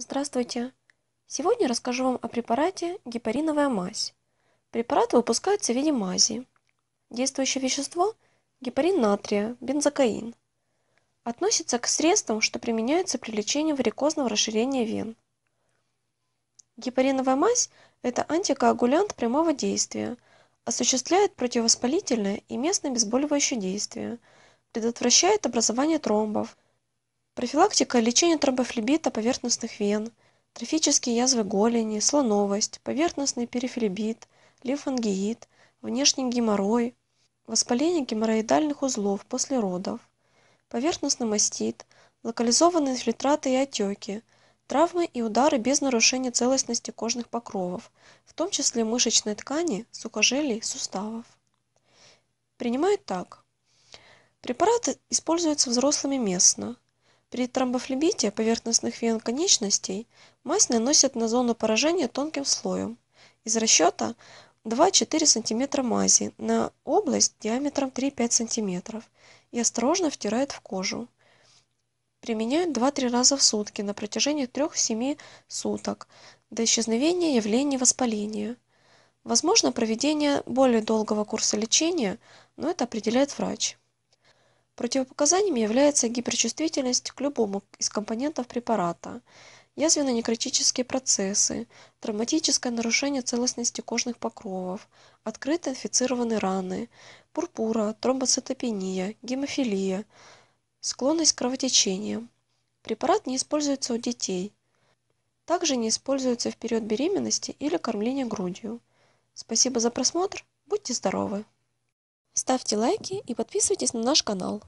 Здравствуйте! Сегодня расскажу вам о препарате гепариновая мазь. Препарат выпускается в виде мази. Действующее вещество – гепарин натрия, бензокаин. Относится к средствам, что применяются при лечении варикозного расширения вен. Гепариновая мазь – это антикоагулянт прямого действия, осуществляет противовоспалительное и местно обезболивающее действие, предотвращает образование тромбов – профилактика лечение тромбофлебита поверхностных вен, трофические язвы голени, слоновость, поверхностный перифлебит, лимфангиит, внешний геморрой, воспаление геморроидальных узлов после родов, поверхностный мастит, локализованные инфильтраты и отеки, травмы и удары без нарушения целостности кожных покровов, в том числе мышечной ткани, сухожилий, суставов. Принимают так. Препараты используются взрослыми местно, при тромбофлебите поверхностных вен конечностей мазь наносят на зону поражения тонким слоем из расчета 2-4 см мази на область диаметром 3-5 см и осторожно втирают в кожу. Применяют 2-3 раза в сутки на протяжении 3-7 суток до исчезновения явления воспаления. Возможно проведение более долгого курса лечения, но это определяет врач. Противопоказанием является гиперчувствительность к любому из компонентов препарата, язвенно-некротические процессы, травматическое нарушение целостности кожных покровов, открытые инфицированные раны, пурпура, тромбоцитопения, гемофилия, склонность к кровотечениям. Препарат не используется у детей. Также не используется в период беременности или кормления грудью. Спасибо за просмотр. Будьте здоровы! ставьте лайки и подписывайтесь на наш канал.